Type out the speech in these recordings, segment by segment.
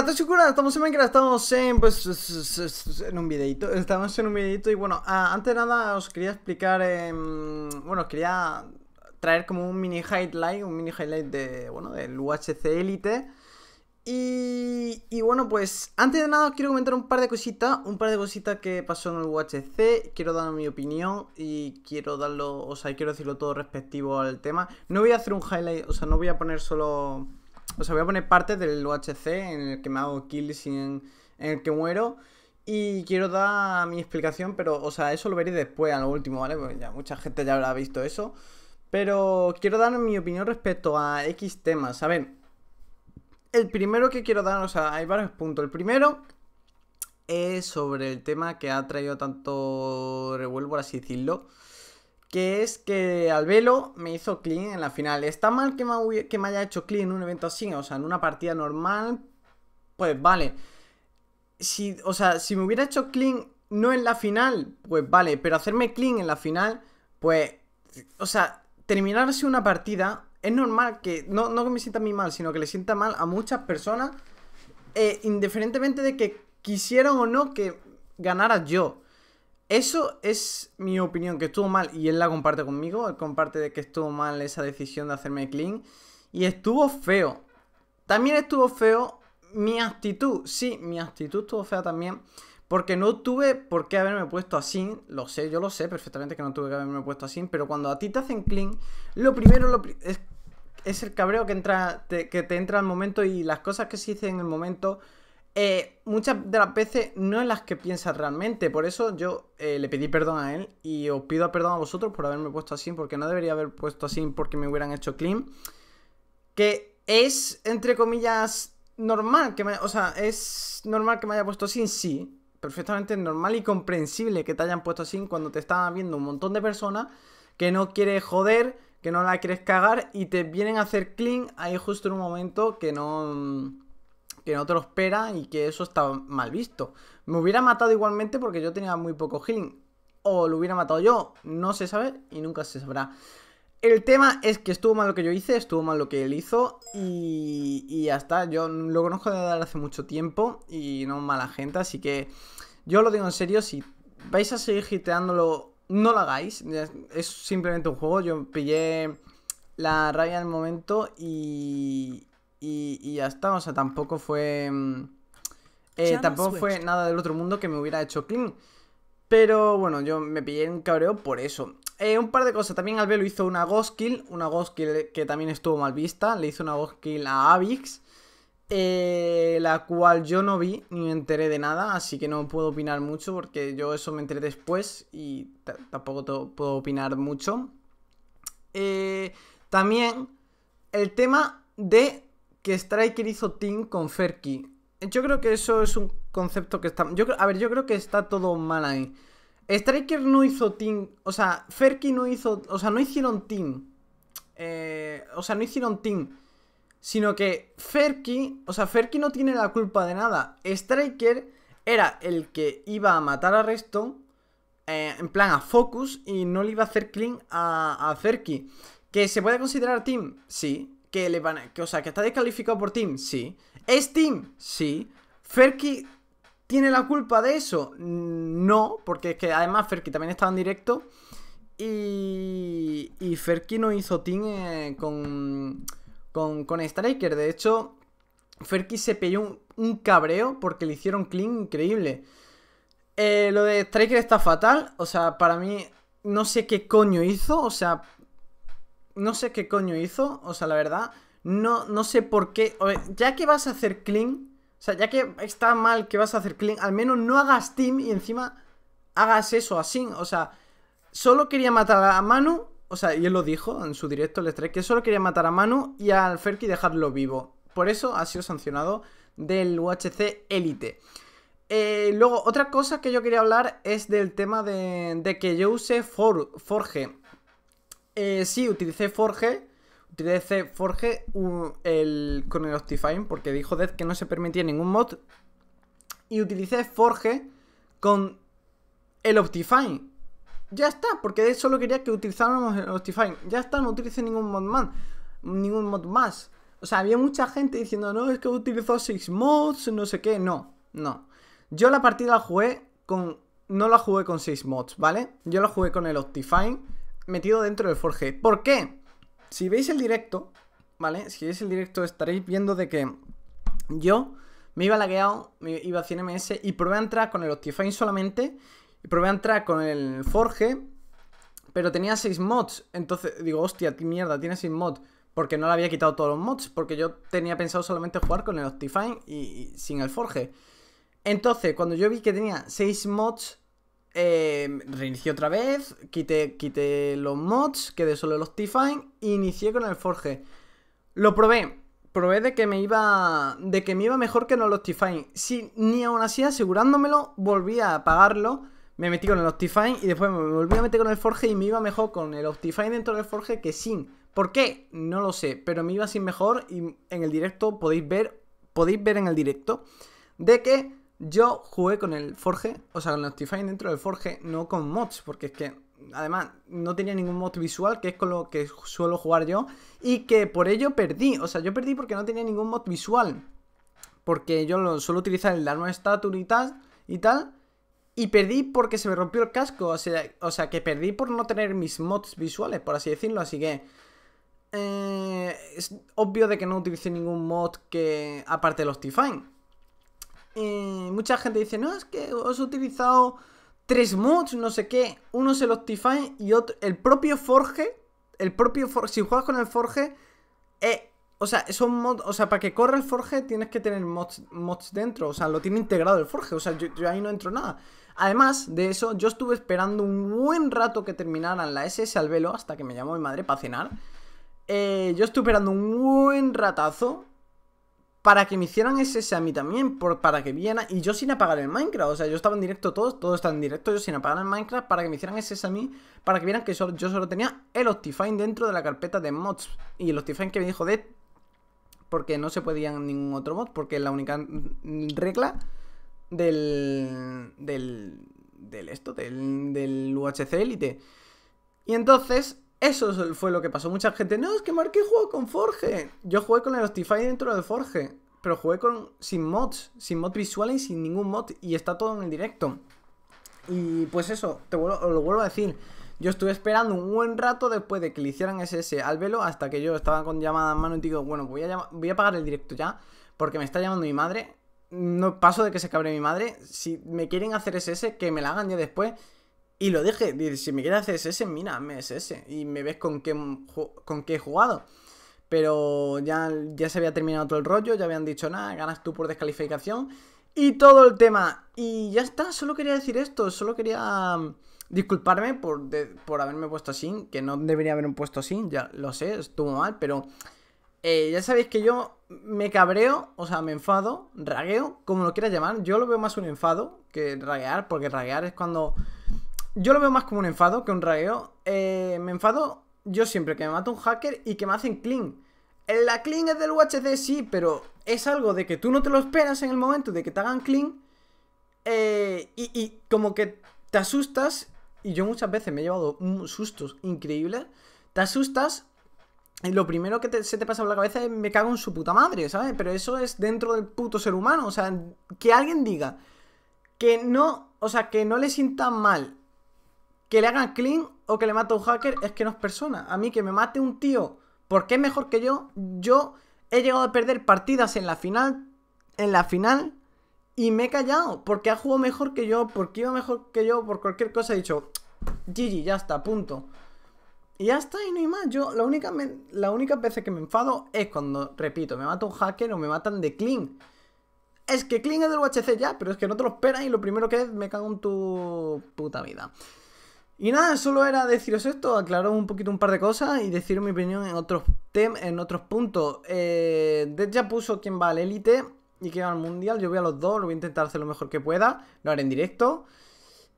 estoy segura estamos en Minecraft, estamos en, pues, en un videito, estamos en un videito y bueno, ah, antes de nada os quería explicar, em, bueno, os quería traer como un mini highlight, un mini highlight de, bueno, del UHC Elite y, y, bueno, pues antes de nada os quiero comentar un par de cositas, un par de cositas que pasó en el UHC, quiero dar mi opinión y quiero darlo, o sea, quiero decirlo todo respectivo al tema. No voy a hacer un highlight, o sea, no voy a poner solo o sea, voy a poner parte del UHC en el que me hago kills y en, el que muero. Y quiero dar mi explicación, pero, o sea, eso lo veréis después, a lo último, ¿vale? Porque ya mucha gente ya habrá visto eso. Pero quiero dar mi opinión respecto a X temas. A ver, el primero que quiero dar, o sea, hay varios puntos. El primero es sobre el tema que ha traído tanto revuelvo, por así decirlo, que es que velo me hizo clean en la final. Está mal que me, haya hecho clean en un evento así, o sea, en una partida normal, pues vale. Si, o sea, si me hubiera hecho clean no en la final, pues vale, pero hacerme clean en la final, pues, o sea, terminarse una partida es normal que, no, no que me sienta a mí mal, sino que le sienta mal a muchas personas, eh, indiferentemente de que quisieran o no que ganara yo. Eso es mi opinión, que estuvo mal, y él la comparte conmigo, él comparte de que estuvo mal esa decisión de hacerme clean, y estuvo feo. También estuvo feo mi actitud, sí, mi actitud estuvo fea también, porque no tuve por qué haberme puesto así, lo sé, yo lo sé perfectamente que no tuve que haberme puesto así, pero cuando a ti te hacen clean, lo primero lo es, el cabreo que, entra, que te entra al momento y las cosas que se dicen en el momento eh, muchas de las veces no es las que piensas realmente. Por eso yo eh, le pedí perdón a él y os pido perdón a vosotros por haberme puesto así, porque no debería haber puesto así porque me hubieran hecho clean. Que es, entre comillas, normal que me, o sea, es normal que me haya puesto así, sí. Perfectamente normal y comprensible que te hayan puesto así cuando te estaban viendo un montón de personas que no quieres joder, que no la quieres cagar y te vienen a hacer clean ahí justo en un momento que no mm, que no te lo espera y que eso está mal visto. Me hubiera matado igualmente porque yo tenía muy poco healing. O lo hubiera matado yo, no se sabe y nunca se sabrá. El tema es que estuvo mal lo que yo hice, estuvo mal lo que él hizo y, y ya está. Yo lo conozco de hace mucho tiempo y no mala gente, así que yo lo digo en serio, si vais a seguir giteándolo no lo hagáis. Es simplemente un juego, yo pillé la rabia en el momento y, y, ya está, o sea, tampoco fue... Mm, eh, tampoco fue nada del otro mundo que me hubiera hecho clean. Pero bueno, yo me pillé un cabreo por eso. Eh, un par de cosas, también Albelo hizo una ghost kill, una ghost kill que también estuvo mal vista, le hizo una ghost kill a Avix, eh, la cual yo no vi ni me enteré de nada, así que no puedo opinar mucho porque yo eso me enteré después y tampoco puedo opinar mucho. también el tema de que Striker hizo team con Ferki. Yo creo que eso es un concepto que está... a ver, yo creo que está todo mal ahí. Striker no hizo team... O sea, Ferki no hizo... O sea, no hicieron team. Eh, o sea, no hicieron team. Sino que Ferki... O sea, Ferki no tiene la culpa de nada. Striker era el que iba a matar a Resto. Eh, en plan a Focus y no le iba a hacer clean a, a Ferki. ¿Que se puede considerar team? Sí que le van o sea, que está descalificado por Team, sí. ¿Es Team? Sí. Ferki tiene la culpa de eso? Mm, no, porque es que además Ferki también estaba en directo y y Ferki no hizo team eh, con con Striker, de hecho Ferki se pilló un, un, cabreo porque le hicieron clean increíble. Eh, lo de Striker está fatal, o sea, para mí no sé qué coño hizo, o sea, no sé qué coño hizo, o sea, la verdad, no, no sé por qué. ya que vas a hacer clean, o sea, ya que está mal que vas a hacer clean, al menos no hagas team y encima hagas eso así, o sea, solo quería matar a Manu, o sea, y él lo dijo en su directo el estrés, que solo quería matar a Manu y al Ferki dejarlo vivo. Por eso ha sido sancionado del UHC Elite. Eh, luego, otra cosa que yo quería hablar es del tema de, de que yo use Forge. Eh, sí, utilicé Forge. Utilicé Forge con el Optifine porque dijo Death que no se permitía ningún mod. Y utilicé Forge con el Optifine. Ya está, porque Death solo quería que utilizáramos el Optifine. Ya está, no utilicé ningún mod, más, ningún mod más. O sea, había mucha gente diciendo, no, es que utilizó 6 mods, no sé qué. No, no. Yo la partida la jugué con... No la jugué con 6 mods, ¿vale? Yo la jugué con el Optifine metido dentro del Forge. ¿Por qué? Si veis el directo, ¿vale? Si veis el directo estaréis viendo de que yo me iba lagueado, me iba a 100 ms y probé a entrar con el Optifine solamente y probé a entrar con el Forge, pero tenía 6 mods. Entonces digo, hostia, mierda, tiene 6 mods. Porque no le había quitado todos los mods, porque yo tenía pensado solamente jugar con el Optifine y, y sin el Forge. Entonces, cuando yo vi que tenía 6 mods, eh, em, reinicié otra vez, quité, quité los mods, quedé solo los Optifine inicié con el Forge. Lo probé, probé de que me iba de que me iba mejor que no el Optifine ni aún así asegurándomelo, volví a apagarlo, me metí con el Optifine y después me volví a meter con el Forge y me iba mejor con el Optifine dentro del Forge que sin. ¿Por qué? No lo sé, pero me iba sin mejor y en el directo podéis ver, podéis ver en el directo de que yo jugué con el Forge, o sea, con el Optifine dentro del Forge, no con mods, porque es que además no tenía ningún mod visual, que es con lo que suelo jugar yo, y que por ello perdí, o sea, yo perdí porque no tenía ningún mod visual, porque yo lo suelo utilizar el Dano Stature y tal, y tal, y perdí porque se me rompió el casco, o sea, o que perdí por no tener mis mods visuales, por así decirlo, así que... Eh, es obvio de que no utilicé ningún mod que aparte de los Tifine mucha gente dice, no, es que os he utilizado tres mods, no sé qué. Uno es el Optifine y otro. El propio Forge. El propio Forge. Si juegas con el Forge. Eh, o sea, un mod, O sea, para que corra el Forge tienes que tener mods, dentro. O sea, lo tiene integrado el Forge. O sea, yo, ahí no entro nada. Además de eso, yo estuve esperando un buen rato que terminaran la SS al velo hasta que me llamó mi madre para cenar. Eh, yo estuve esperando un buen ratazo para que me hicieran ese a mí también, para que viera, y yo sin apagar el Minecraft, o sea, yo estaba en directo todos, todos estaban en directo, yo sin apagar el Minecraft, para que me hicieran ese a mí, para que vieran que yo solo tenía el Optifine dentro de la carpeta de mods, y el Optifine que me dijo de, porque no se podía ningún otro mod, porque es la única regla del, del, del esto, del, del UHC Elite. Y entonces, eso fue lo que pasó. Mucha gente, no, es que Marqué juego con Forge. Yo jugué con el Optify dentro de Forge, pero jugué con, sin mods, sin mod visuales y sin ningún mod, y está todo en el directo. Y pues eso, te vuelvo, lo vuelvo a decir. Yo estuve esperando un buen rato después de que le hicieran SS al velo hasta que yo estaba con llamada en mano y digo, bueno, voy a, voy a pagar el directo ya porque me está llamando mi madre. No paso de que se cabre mi madre. Si me quieren hacer SS, que me la hagan ya después y lo dije, si me quieres hacer SS, hazme SS. Y me ves con qué, con qué he jugado. Pero ya, ya se había terminado todo el rollo, ya habían dicho nada, ganas tú por descalificación. Y todo el tema. Y ya está, solo quería decir esto, solo quería mm, disculparme por, por haberme puesto así, que no debería haberme puesto así, ya lo sé, estuvo mal, pero eh, ya sabéis que yo me cabreo, o sea, me enfado, ragueo, como lo quieras llamar, yo lo veo más un enfado que raguear, porque raguear es cuando yo lo veo más como un enfado que un rayo. Eh, me enfado yo siempre que me mata un hacker y que me hacen clean. Eh, la clean es del UHD, sí, pero es algo de que tú no te lo esperas en el momento de que te hagan clean. Eh, y, como que te asustas. Y yo muchas veces me he llevado sustos increíbles. Te asustas. Y lo primero que se te pasa por la cabeza es me cago en su puta madre, ¿sabes? Pero eso es dentro del puto ser humano. O sea, que alguien diga que no. O sea, que no le sienta mal que le hagan clean o que le mate un hacker es que no es persona. A mí que me mate un tío porque es mejor que yo. Yo he llegado a perder partidas en la final. En la final. Y me he callado. Porque ha jugado mejor que yo. Porque iba mejor que yo. Por cualquier cosa he dicho. GG, ya está, punto. Y ya está, y no hay más. Yo, la única, la única vez que me enfado es cuando, repito, me mata un hacker o me matan de Clean. Es que Clean es del UHC ya, pero es que no te lo esperas y lo primero que es, me cago en tu puta vida. Y nada, solo era deciros esto, aclarar un poquito un par de cosas y decir mi opinión en otros, temas en otros puntos. Eh, ya puso quién va al élite y quién va al Mundial. Yo voy a los dos, lo voy a intentar hacer lo mejor que pueda. Lo haré en directo.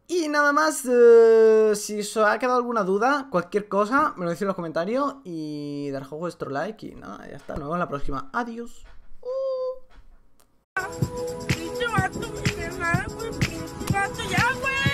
Y nada más, eh, si os ha quedado alguna duda, cualquier cosa, me lo decís en los comentarios y dar juego vuestro like y nada, ya está. Nos vemos en la próxima. Adiós. Uh.